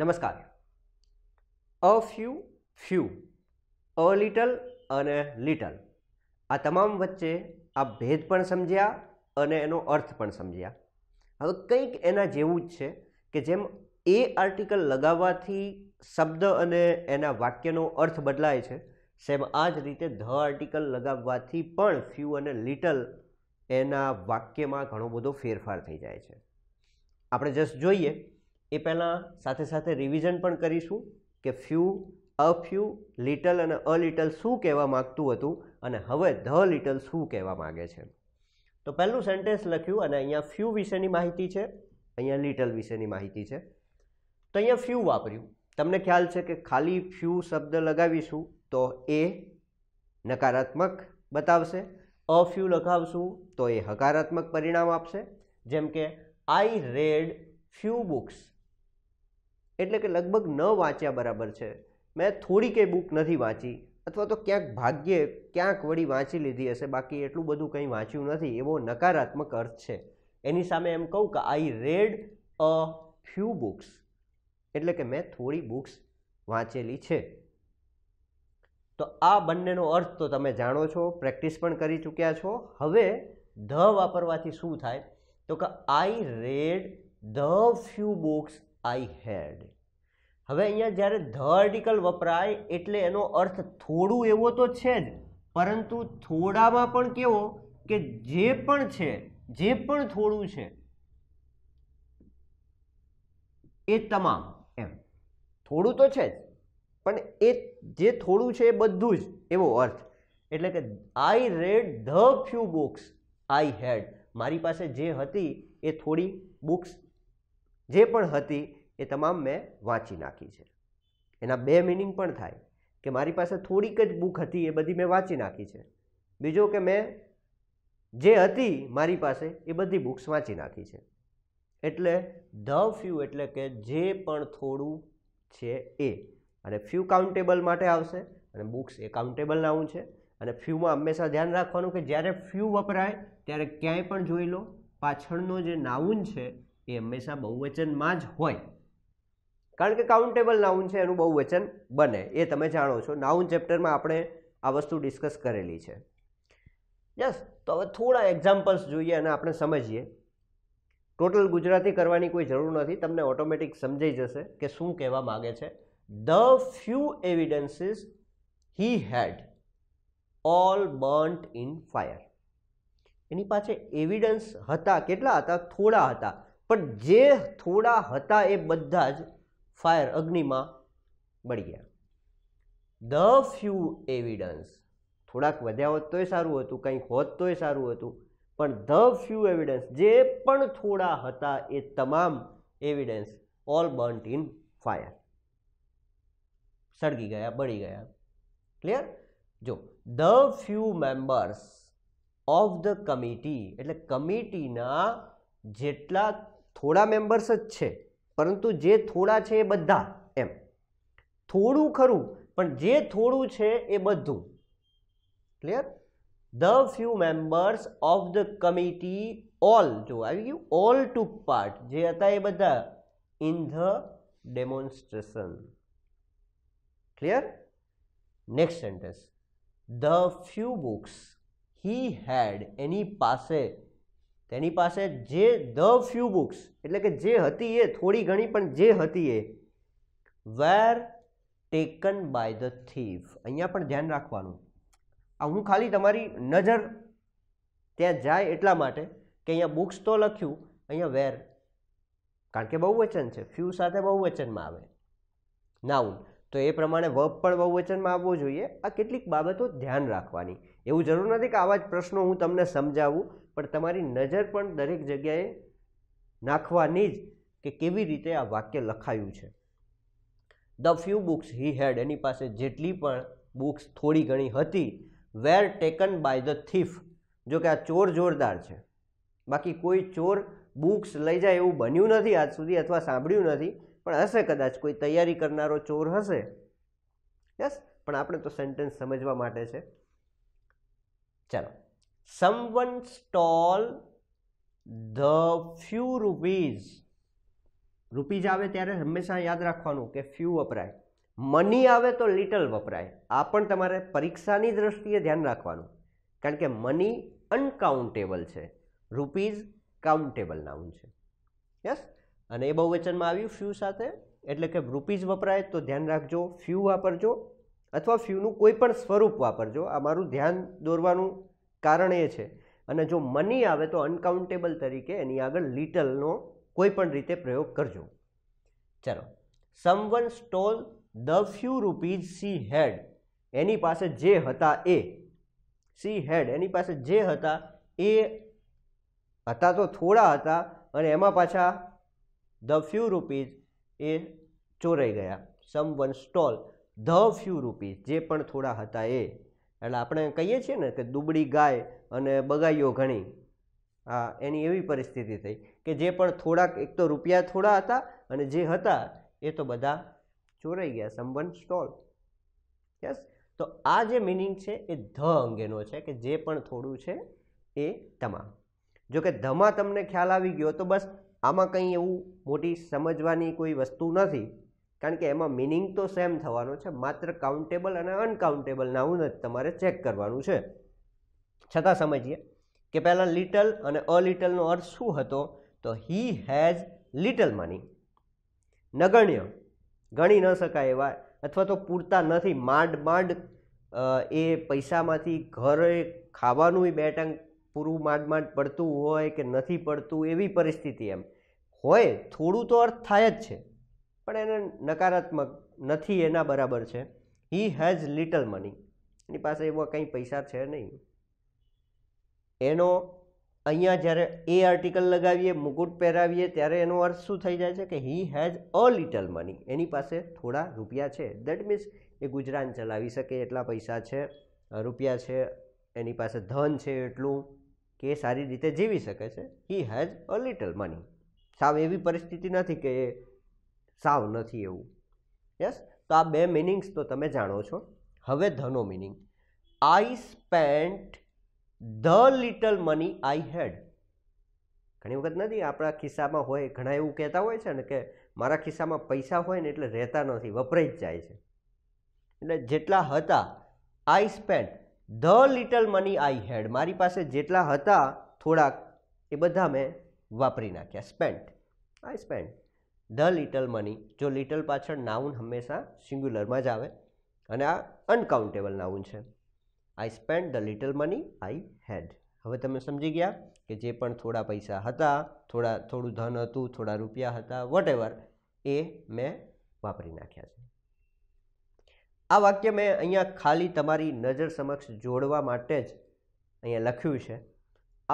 નમસ્કાર a few few a little અને little આ તમામ વચ્ચે આ ભેદ પણ સમજ્યા અને એનો અર્થ પણ સમજ્યા હવે કંઈક એના જેવું જ છે કે જેમ એ આર્ટિકલ લગાવવાથી શબ્દ અને એના વાક્યનો અર્થ બદલાય છે સેમ આ જ રીતે ધ આર્ટિકલ લગાવવાથી પણ ફ્યુ અને લિટલ એના વાક્યમાં ઘણો બધો ફેરફાર થઈ જાય છે આપણે જસ્ટ જોઈએ એ પહેલાં સાથે સાથે રિવિઝન પણ કરીશું કે ફ્યુ અ ફ્યુ લિટલ અને અ લિટલ શું કહેવા માગતું હતું અને હવે ધ લિટલ શું કહેવા માગે છે તો પહેલું સેન્ટેન્સ લખ્યું અને અહીંયા ફ્યુ વિશેની માહિતી છે અહીંયા લિટલ વિશેની માહિતી છે તો અહીંયા ફ્યુ વાપર્યું તમને ખ્યાલ છે કે ખાલી ફ્યુ શબ્દ લગાવીશું તો એ નકારાત્મક બતાવશે અ અફ્યુ લખાવશું તો એ હકારાત્મક પરિણામ આપશે જેમ કે આઈ રેડ ફ્યુ બુક્સ એટલે કે લગભગ ન વાંચ્યા બરાબર છે મેં થોડી કંઈ બુક નથી વાંચી અથવા તો ક્યાંક ભાગ્યે ક્યાંક વળી વાંચી લીધી હશે બાકી એટલું બધું કંઈ વાંચ્યું નથી એવો નકારાત્મક અર્થ છે એની સામે એમ કહું કે I read a few books એટલે કે મેં થોડી બુક્સ વાંચેલી છે તો આ બંનેનો અર્થ તો તમે જાણો છો પ્રેક્ટિસ પણ કરી ચૂક્યા છો હવે ધ વાપરવાથી શું થાય તો કે I read the few books I had હવે અહીંયા જ્યારે ધ આર્ટિકલ વપરાય એટલે એનો અર્થ થોડું એવો તો છે જ પરંતુ થોડામાં પણ કેવો કે જે પણ છે જે પણ થોડું છે એ તમામ એમ થોડું તો છે જ પણ એ જે થોડું છે એ બધું જ એવો અર્થ એટલે કે I read the few books I had મારી પાસે જે હતી એ થોડી બુક્સ જે પણ હતી એ તમામ મેં વાંચી નાખી છે એના બે મિનિંગ પણ થાય કે મારી પાસે થોડીક જ બુક હતી એ બધી મેં વાંચી નાખી છે બીજો કે મેં જે હતી મારી પાસે એ બધી બુક્સ વાંચી નાખી છે એટલે ધ ફ્યુ એટલે કે જે પણ થોડું છે એ અને ફ્યુ કાઉન્ટેબલ માટે આવશે અને બુક્સ એ કાઉન્ટેબલ નાઉન છે અને ફ્યુમાં હંમેશા ધ્યાન રાખવાનું કે જ્યારે ફ્યુ વપરાય ત્યારે ક્યાંય પણ જોઈ લો પાછળનો જે નાઉન છે એ હંમેશા બહુવચનમાં જ હોય કારણ કે કાઉન્ટેબલ નાઉન છે એનું બહુવચન બને એ તમે જાણો છો નાઉન ચેપ્ટરમાં આપણે આ વસ્તુ ડિસ્કસ કરેલી છે યસ તો હવે થોડા એક્ઝામ્પલ્સ જોઈએ અને આપણે સમજીએ ટોટલ ગુજરાતી કરવાની કોઈ જરૂર નથી તમને ઓટોમેટિક સમજાઈ જશે કે શું કહેવા માગે છે the few evidences he had all burnt in fire એની પાસે એવિડન્સ હતા કેટલા હતા થોડા હતા પણ જે થોડા હતા એ બધા જ ફાયર અગ્નિમાં બળી ગયા ધ ફ્યુ એવિડન્સ થોડાક વધ્યા હોત તોય સારું હતું કંઈક હોત તોય સારું હતું પણ ધ ફ્યુ એવિડન્સ જે પણ થોડા હતા એ તમામ evidence all burnt in fire સળગી ગયા બળી ગયા ક્લિયર જો the few members of the committee એટલે કમિટીના જેટલા થોડા મેમ્બર્સ જ છે પરંતુ જે થોડા છે એ બધા એમ થોડું ખરું પણ જે થોડું છે એ બધું clear the few members of the committee all જો આવી ગયું ઓલ ટુક પાર્ટ જે હતા એ બધા in the demonstration clear next sentence the few books he had એની પાસે તેની પાસે જે ધ ફ્યુ બુક્સ એટલે કે જે હતી એ થોડી ઘણી પણ જે હતી એ were taken by the thief અહીંયા પણ ધ્યાન રાખવાનું આ હું ખાલી તમારી નજર ત્યાં જાય એટલા માટે કે અહીંયા બુક્સ તો લખ્યું અહીંયા વેર કારણ કે બહુવચન છે ફ્યુ સાથે બહુવચનમાં આવે નાઉન તો એ પ્રમાણે વર્બ પણ બહુવચનમાં આવવો જોઈએ આ કેટલીક બાબતો ધ્યાન રાખવાની એવું જરૂર નથી કે આવા જ પ્રશ્નો હું તમને સમજાવું પણ તમારી નજર પણ દરેક જગ્યાએ નાખવાની જ કે કેવી રીતે આ વાક્ય લખાયું છે the few books he had એની પાસે જેટલી પણ બુક્સ થોડી ઘણી હતી were taken by the thief જો કે આ ચોર જોરદાર છે બાકી કોઈ ચોર બુક્સ લઈ જાય એવું બન્યું નથી આજ સુધી અથવા સાંભળ્યું નથી પણ હશે કદાચ કોઈ તૈયારી કરનારો ચોર હશે યસ પણ આપણે તો સેન્ટેન્સ સમજવા માટે છે ચાલો someone stole the few rupees rupees આવે ત્યારે હંમેશા યાદ રાખવાનું કે ફ્યુ વપરાય મની આવે તો લિટલ વપરાય આ પણ તમારે પરીક્ષાની દ્રષ્ટિએ ધ્યાન રાખવાનું કારણ કે મની અનકાઉન્ટેબલ છે રૂપીઝ કાઉન્ટેબલ નાઉન છે યસ અને એ બહુ બહુવચનમાં આવ્યું ફ્યુ સાથે એટલે કે રૂપીઝ વપરાય તો ધ્યાન રાખજો ફ્યુ વાપરજો અથવા ફ્યુનું કોઈ પણ સ્વરૂપ વાપરજો આ મારું ધ્યાન દોરવાનું કારણ એ છે અને જો મની આવે તો અનકાઉન્ટેબલ તરીકે એની આગળ લિટલનો કોઈ પણ રીતે પ્રયોગ કરજો ચાલો someone stole the few rupees she had એની પાસે જે હતા એ સી હેડ એની પાસે જે હતા એ હતા તો થોડા હતા અને એમાં પાછા ધ ફ્યુ રૂપીઝ એ ચોરાઈ ગયા someone stole the few rupees જે પણ થોડા હતા એ એટલે આપણે કહીએ છીએ ને કે દુબળી ગાય અને બગાઈઓ ઘણી હા એની એવી પરિસ્થિતિ થઈ કે જે પણ થોડાક એક તો રૂપિયા થોડા હતા અને જે હતા એ તો બધા ચોરાઈ ગયા સંબંધ સ્ટોલ યસ તો આ જે મિનિંગ છે એ ધ અંગેનો છે કે જે પણ થોડું છે એ તમા જો કે ધમાં તમને ખ્યાલ આવી ગયો તો બસ આમાં કંઈ એવું મોટી સમજવાની કોઈ વસ્તુ નથી કારણ કે એમાં મિનિંગ તો સેમ થવાનો છે માત્ર કાઉન્ટેબલ અને અનકાઉન્ટેબલ નાઉન જ તમારે ચેક કરવાનું છે છતાં સમજીએ કે પહેલાં લિટલ અને અ લિટલનો અર્થ શું હતો તો હી હેઝ લિટલ મની નગણ્ય ગણી ન શકાય એવા અથવા તો પૂરતા નથી માંડ માંડ એ પૈસામાંથી ઘરે ખાવાનું બે ટંક પૂરું માંડ માંડ પડતું હોય કે નથી પડતું એવી પરિસ્થિતિ એમ હોય થોડું તો અર્થ થાય જ છે પણ એને નકારાત્મક નથી એના બરાબર છે હી હેઝ લિટલ મની એની પાસે એવા કંઈ પૈસા છે નહીં એનો અહીંયા જ્યારે એ આર્ટિકલ લગાવીએ મુકુટ પહેરાવીએ ત્યારે એનો અર્થ શું થઈ જાય છે કે he has a little money એની પાસે થોડા રૂપિયા છે દેટ મીન્સ એ ગુજરાન ચલાવી શકે એટલા પૈસા છે રૂપિયા છે એની પાસે ધન છે એટલું કે એ સારી રીતે જીવી શકે છે he has a little money સાવ એવી પરિસ્થિતિ નથી કે એ સાવ નથી એવું યસ તો આ બે મિનિંગ્સ તો તમે જાણો છો હવે ધનો meaning I spent the little money I had ઘણી વખત નથી આપણા ખિસ્સામાં હોય ઘણા એવું કહેતા હોય છે ને કે મારા ખિસ્સામાં પૈસા હોય ને એટલે રહેતા નથી વપરાઈ જ જાય છે એટલે જેટલા હતા I spent the little money I had મારી પાસે જેટલા હતા થોડાક એ બધા મેં વાપરી નાખ્યા spent I spent the little money જો લિટલ પાછળ નાઉન હંમેશા સિંગ્યુલરમાં જ આવે અને આ અનકાઉન્ટેબલ નાઉન છે I spend the little money I had હવે તમે સમજી ગયા કે જે પણ થોડા પૈસા હતા થોડા થોડું ધન હતું થોડા રૂપિયા હતા વોટેવર એ મેં વાપરી નાખ્યા છે આ વાક્ય મેં અહીંયા ખાલી તમારી નજર સમક્ષ જોડવા માટે જ અહીંયા લખ્યું છે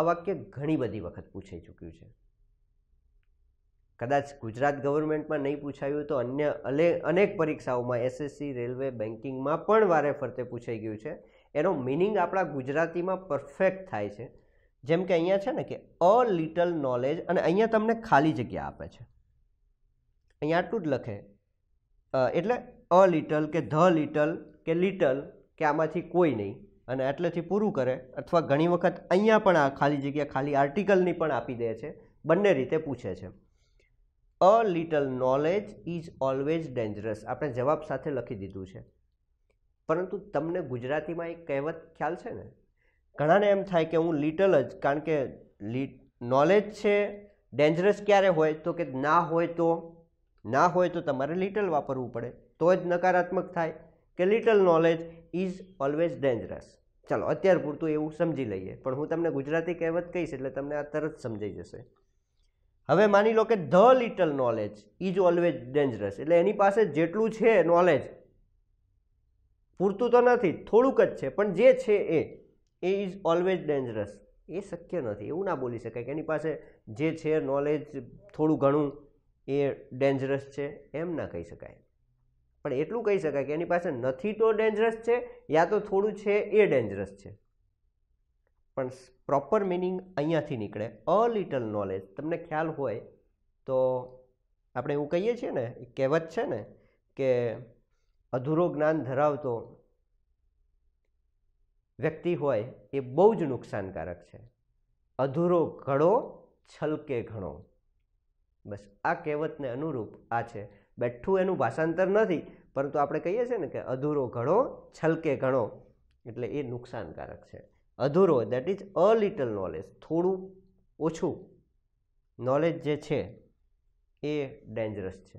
આ વાક્ય ઘણી બધી વખત પૂછાઈ ચૂક્યું છે કદાચ ગુજરાત ગવર્મેન્ટમાં નહીં પૂછાયું તો અન્ય અનેક પરીક્ષાઓમાં એસએસસી રેલવે બેન્કિંગમાં પણ વારે ફરતે પૂછાઈ ગયું છે એનો મિનિંગ આપણા ગુજરાતીમાં પરફેક્ટ થાય છે જેમ કે અહીંયા છે ને કે અ લિટલ નોલેજ અને અહીંયા તમને ખાલી જગ્યા આપે છે અહીંયા આટલું જ લખે એટલે અ લિટલ કે ધ લિટલ કે લિટલ કે આમાંથી કોઈ નહીં અને એટલેથી પૂરું કરે અથવા ઘણી વખત અહીંયા પણ આ ખાલી જગ્યા ખાલી આર્ટિકલની પણ આપી દે છે બંને રીતે પૂછે છે a little knowledge is always dangerous આપણે જવાબ સાથે લખી દીધું છે પરંતુ તમને ગુજરાતીમાં એક કહેવત ખ્યાલ છે ને ઘણાને એમ થાય કે હું લિટલ જ કારણ કે નોલેજ છે ડેન્જરસ ક્યારે હોય તો કે ના હોય તો ના હોય તો તમારે લિટલ વાપરવું પડે તો જ નકારાત્મક થાય કે little knowledge is always dangerous ચાલો અત્યાર પૂરતું એવું સમજી લઈએ પણ હું તમને ગુજરાતી કહેવત કહીશ એટલે તમને આ તરત સમજાઈ જશે હવે માની લો કે the little knowledge is always dangerous એટલે એની પાસે જેટલું છે નોલેજ પૂરતું તો નથી થોડુંક જ છે પણ જે છે એ એ ઇઝ ઓલવેઝ ડેન્જરસ એ શક્ય નથી એવું ના બોલી શકાય કે એની પાસે જે છે નોલેજ થોડું ઘણું એ ડેન્જરસ છે એમ ના કહી શકાય પણ એટલું કહી શકાય કે એની પાસે નથી તો ડેન્જરસ છે યા તો થોડું છે એ ડેન્જરસ છે પણ પ્રોપર મિનિંગ અહીંયાથી નીકળે અ લિટલ નોલેજ તમને ખ્યાલ હોય તો આપણે એવું કહીએ છીએ ને એ કહેવત છે ને કે અધૂરો જ્ઞાન ધરાવતો વ્યક્તિ હોય એ બહુ જ નુકસાનકારક છે અધૂરો ઘડો છલકે ઘણો બસ આ કહેવતને અનુરૂપ આ છે બેઠું એનું ભાષાંતર નથી પરંતુ આપણે કહીએ છીએ ને કે અધૂરો ઘણો છલકે ઘણો એટલે એ નુકસાનકારક છે અધૂરો that is a little knowledge થોડું ઓછું નોલેજ જે છે એ ડેન્જરસ છે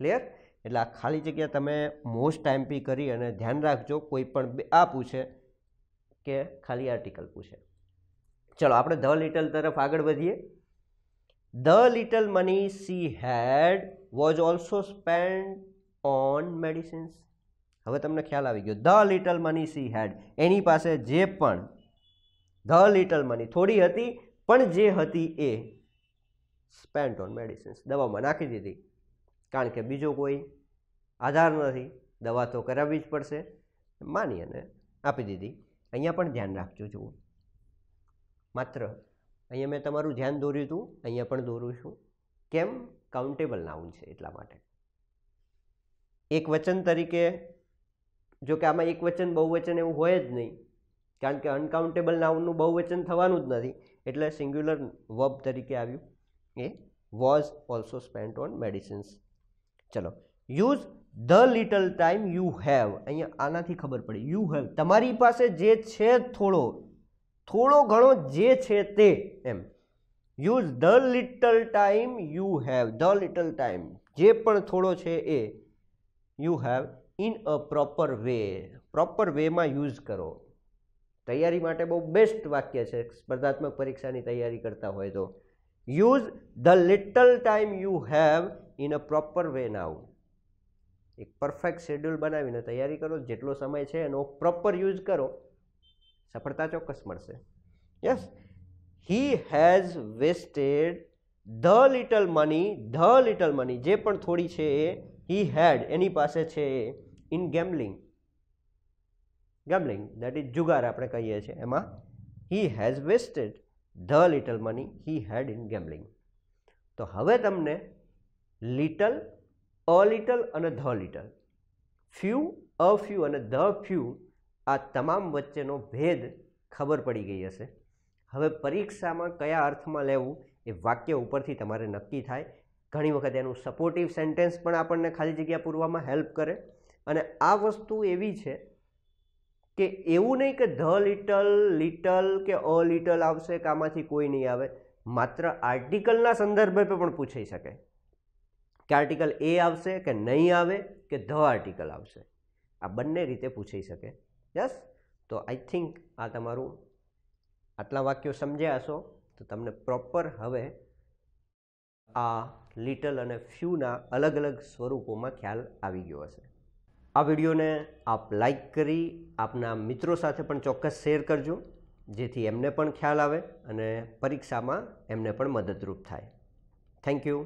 ક્લિયર એટલે આ ખાલી જગ્યા તમે મોસ્ટ ટાઈમ પી કરી અને ધ્યાન રાખજો કોઈ પણ આ પૂછે કે ખાલી આર્ટિકલ પૂછે ચલો આપણે ધ લિટલ તરફ આગળ વધીએ the little money she had was also spend on medicines હવે તમને ખ્યાલ આવી ગયો the little money she had એની પાસે જે પણ ધ લિટલ મની થોડી હતી પણ જે હતી એ સ્પેન્ટ ઓન મેડિસિન્સ દવામાં નાખી દીધી કારણ કે બીજો કોઈ આધાર નથી દવા તો કરાવવી જ પડશે માની અને આપી દીધી અહીંયા પણ ધ્યાન રાખજો જુઓ માત્ર અહીંયા મેં તમારું ધ્યાન દોર્યું હતું અહીંયા પણ દોરું છું કેમ કાઉન્ટેબલ નાઉન છે એટલા માટે એક વચન તરીકે જો કે આમાં એક એકવચન બહુવચન એવું હોય જ નહીં કારણ કે અનકાઉન્ટેબલ નાઉનનું બહુવચન થવાનું જ નથી એટલે સિંગ્યુલર વર્બ તરીકે આવ્યું એ was also spent on medicines ચલો use the little time you have અહીંયા આનાથી ખબર પડી યુ હેવ તમારી પાસે જે છે થોડો થોડો ઘણો જે છે તે એમ use the little time you have the little time જે પણ થોડો છે એ you have in a proper way proper વેમાં યુઝ કરો તૈયારી માટે બહુ બેસ્ટ વાક્ય છે સ્પર્ધાત્મક પરીક્ષાની તૈયારી કરતા હોય તો use the little time you have in a proper way now એક પરફેક્ટ શેડ્યુલ બનાવીને તૈયારી કરો જેટલો સમય છે એનો પ્રોપર યુઝ કરો સફળતા ચોક્કસ મળશે yes he has wasted the little money the little money જે પણ થોડી છે એ હી હેડ એની પાસે છે એ in gambling gambling that is જુગાર આપણે કહીએ છીએ એમાં he has wasted the little money he had in gambling તો હવે તમને લિટલ અ લિટલ અને the little few a few અને ધ ફ્યુ આ તમામ વચ્ચેનો ભેદ ખબર પડી ગઈ હશે હવે પરીક્ષામાં કયા અર્થમાં લેવું એ વાક્ય ઉપરથી તમારે નક્કી થાય ઘણી વખત એનું સપોર્ટિવ સેન્ટેન્સ પણ આપણને ખાલી જગ્યા પૂરવામાં હેલ્પ કરે અને આ વસ્તુ એવી છે કે એવું નહીં કે ધ લિટલ લિટલ કે અ લિટલ આવશે કે આમાંથી કોઈ નહીં આવે માત્ર આર્ટિકલના સંદર્ભે પણ પૂછાઈ શકે કે આર્ટિકલ એ આવશે કે નહીં આવે કે ધ આર્ટિકલ આવશે આ બંને રીતે પૂછાઈ શકે યસ તો આઈ થિંક આ તમારું આટલા વાક્યો સમજ્યા હશો તો તમને પ્રોપર હવે આ લિટલ અને ફ્યુના અલગ અલગ સ્વરૂપોમાં ખ્યાલ આવી ગયો હશે આ વિડીયોને આપ લાઈક કરી આપના મિત્રો સાથે પણ ચોક્કસ શેર કરજો જેથી એમને પણ ખ્યાલ આવે અને પરીક્ષામાં એમને પણ મદદરૂપ થાય થેન્ક યુ